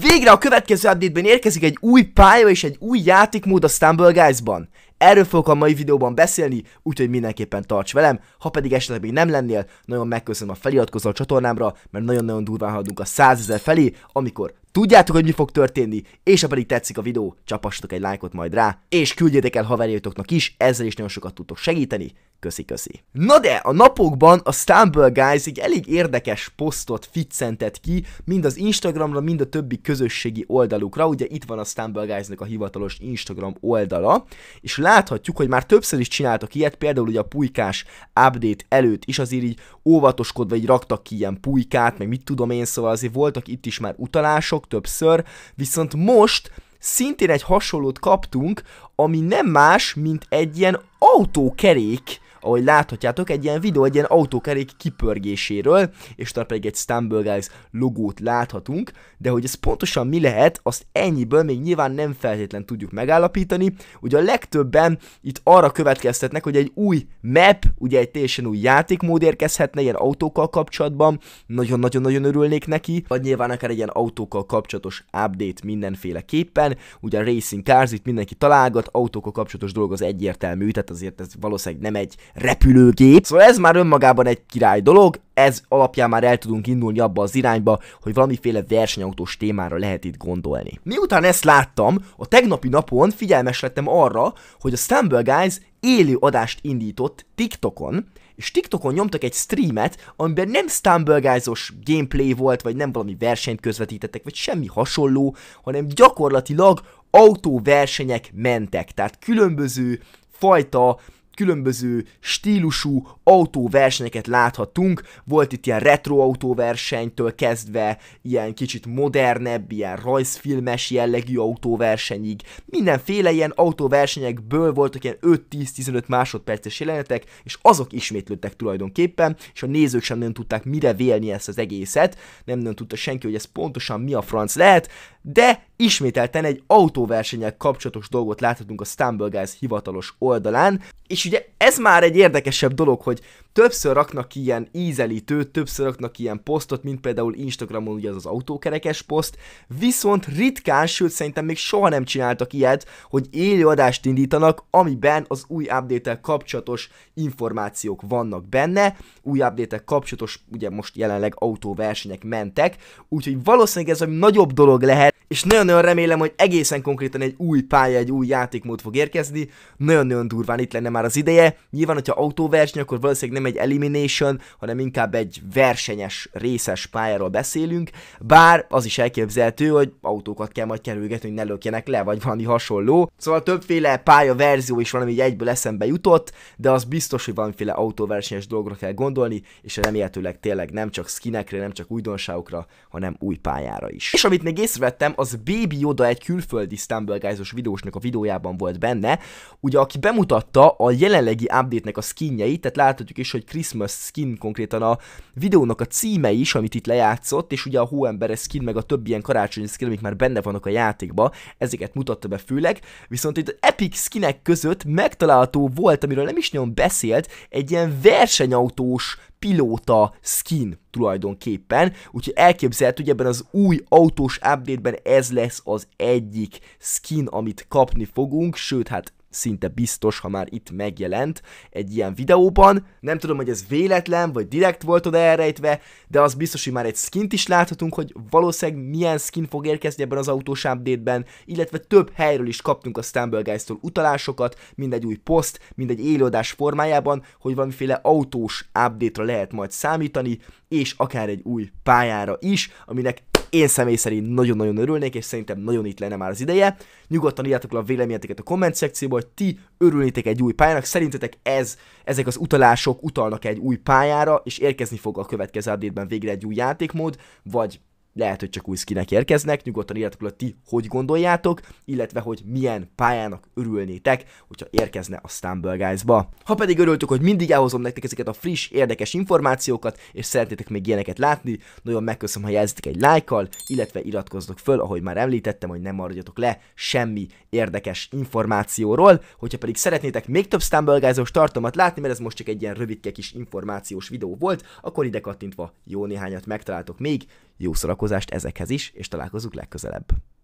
Végre a következő update érkezik egy új pálya és egy új játékmód a Stumble Guys-ban. Erről fogok a mai videóban beszélni, úgyhogy mindenképpen tarts velem, ha pedig esetleg még nem lennél, nagyon megköszönöm a feliratkozó a csatornámra, mert nagyon-nagyon durván haladunk a 100 felé, amikor Tudjátok, hogy mi fog történni, és ha pedig tetszik a videó, csapassatok egy lájkot majd rá, és küldjétek el haverjaitoknak is, ezzel is nagyon sokat tudtok segíteni. Köszi, köszi. Na de, a napokban a Stumble Guys egy elég érdekes posztot ficcentett ki, mind az Instagramra, mind a többi közösségi oldalukra. Ugye itt van a Stumble guys a hivatalos Instagram oldala, és láthatjuk, hogy már többször is csináltak ilyet, például ugye a pulykás update előtt is azért így óvatoskodva így raktak ki ilyen pulykát, meg mit tudom én, szóval azért voltak itt is már utalások, sok többször, viszont most szintén egy hasonlót kaptunk, ami nem más, mint egy ilyen autókerék ahogy láthatjátok, egy ilyen videó, egy ilyen autókerék kipörgéséről, és talán pedig egy Stumble Guys logót láthatunk, de hogy ez pontosan mi lehet, azt ennyiből még nyilván nem feltétlen tudjuk megállapítani. Ugye a legtöbben itt arra következtetnek, hogy egy új map, ugye egy teljesen új játékmód érkezhetne ilyen autókkal kapcsolatban, nagyon-nagyon-nagyon örülnék neki, vagy nyilván akár egy ilyen autókkal kapcsolatos update mindenféleképpen, ugye a Racing Cars itt mindenki találgat, autókkal kapcsolatos dolog az egyértelmű, tehát azért ez valószínűleg nem egy repülőgép. Szóval ez már önmagában egy király dolog, ez alapján már el tudunk indulni abba az irányba, hogy valamiféle versenyautós témára lehet itt gondolni. Miután ezt láttam, a tegnapi napon figyelmes lettem arra, hogy a Stumble Guys élő adást indított TikTokon, és TikTokon nyomtak egy streamet, amiben nem Stumble Guys-os gameplay volt, vagy nem valami versenyt közvetítettek, vagy semmi hasonló, hanem gyakorlatilag autóversenyek mentek. Tehát különböző fajta különböző stílusú autóversenyeket láthatunk. Volt itt ilyen retro autóversenytől kezdve, ilyen kicsit modernebb, ilyen rajzfilmes jellegű autóversenyig. Mindenféle ilyen autóversenyekből voltak ilyen 5-10-15 másodperces jelenetek, és azok ismétlődtek tulajdonképpen, és a nézők sem nem tudták mire vélni ezt az egészet, nem nem tudta senki, hogy ez pontosan mi a franc lehet, de ismételten egy autóversenyek kapcsolatos dolgot láthatunk a Stumble Guys hivatalos oldalán, és és ugye ez már egy érdekesebb dolog, hogy többször raknak ilyen ízelítőt, többször raknak ilyen posztot, mint például Instagramon ugye az az autókerekes poszt, viszont ritkán, sőt szerintem még soha nem csináltak ilyet, hogy élő adást indítanak, amiben az új update kapcsolatos információk vannak benne, új update kapcsolatos, ugye most jelenleg autóversenyek mentek, úgyhogy valószínűleg ez egy nagyobb dolog lehet, és nagyon-nagyon remélem, hogy egészen konkrétan egy új pálya, egy új játékmód fog érkezni, nagyon-nagyon durván itt lenne már az ideje. Nyilván, hogyha autóverseny, akkor valószínűleg nem egy elimination, hanem inkább egy versenyes, részes pályáról beszélünk, bár az is elképzelhető, hogy autókat kell majd kerülgetni, hogy ne lökjenek le, vagy valami hasonló. Szóval többféle pálya verzió is van, ami egyből eszembe jutott, de az biztos, hogy valamiféle autóversenyes dologra kell gondolni, és remélhetőleg tényleg nem csak skinekre, nem csak újdonságokra, hanem új pályára is. És amit még észrevettem, az Baby Yoda egy külföldi Stumble Guys-os videósnak a videójában volt benne, ugye aki bemutatta a jelenlegi update-nek a skinjeit, tehát láthatjuk is, hogy Christmas skin konkrétan a videónak a címe is, amit itt lejátszott, és ugye a hóemberes skin meg a több ilyen karácsonyi skin, amik már benne vannak a játékba, ezeket mutatta be főleg, viszont itt epic skinek között megtalálható volt, amiről nem is nagyon beszélt, egy ilyen versenyautós pilóta skin tulajdonképpen, úgyhogy elképzelhető, hogy ebben az új autós update-ben ez lesz az egyik skin, amit kapni fogunk, sőt, hát szinte biztos, ha már itt megjelent egy ilyen videóban. Nem tudom, hogy ez véletlen, vagy direkt volt oda elrejtve, de az biztos, hogy már egy skint is láthatunk, hogy valószínűleg milyen skin fog érkezni ebben az autós update-ben, illetve több helyről is kaptunk a Stumble guys utalásokat, utalásokat, mindegy új poszt, mindegy élőadás formájában, hogy valamiféle autós update-ra lehet majd számítani, és akár egy új pályára is, aminek én személy szerint nagyon-nagyon örülnék, és szerintem nagyon itt lenne már az ideje. Nyugodtan írjátok le a véleményeteket a komment szekcióba, hogy ti örülnétek egy új pályának. Szerintetek ez, ezek az utalások utalnak egy új pályára, és érkezni fog a következő update végre egy új játékmód, vagy lehet, hogy csak új skinek érkeznek, nyugodtan írjátok le, ti hogy gondoljátok, illetve hogy milyen pályának örülnétek, hogyha érkezne a Stumble Guys-ba. Ha pedig örültök, hogy mindig elhozom nektek ezeket a friss, érdekes információkat, és szeretnétek még ilyeneket látni, nagyon megköszönöm, ha jelzitek egy lájkkal, illetve iratkozzatok föl, ahogy már említettem, hogy nem maradjatok le semmi érdekes információról, hogyha pedig szeretnétek még több Stumble guys tartalmat látni, mert ez most csak egy ilyen rövidke kis információs videó volt, akkor ide kattintva jó néhányat megtaláltok még, jó szórakozást ezekhez is, és találkozunk legközelebb.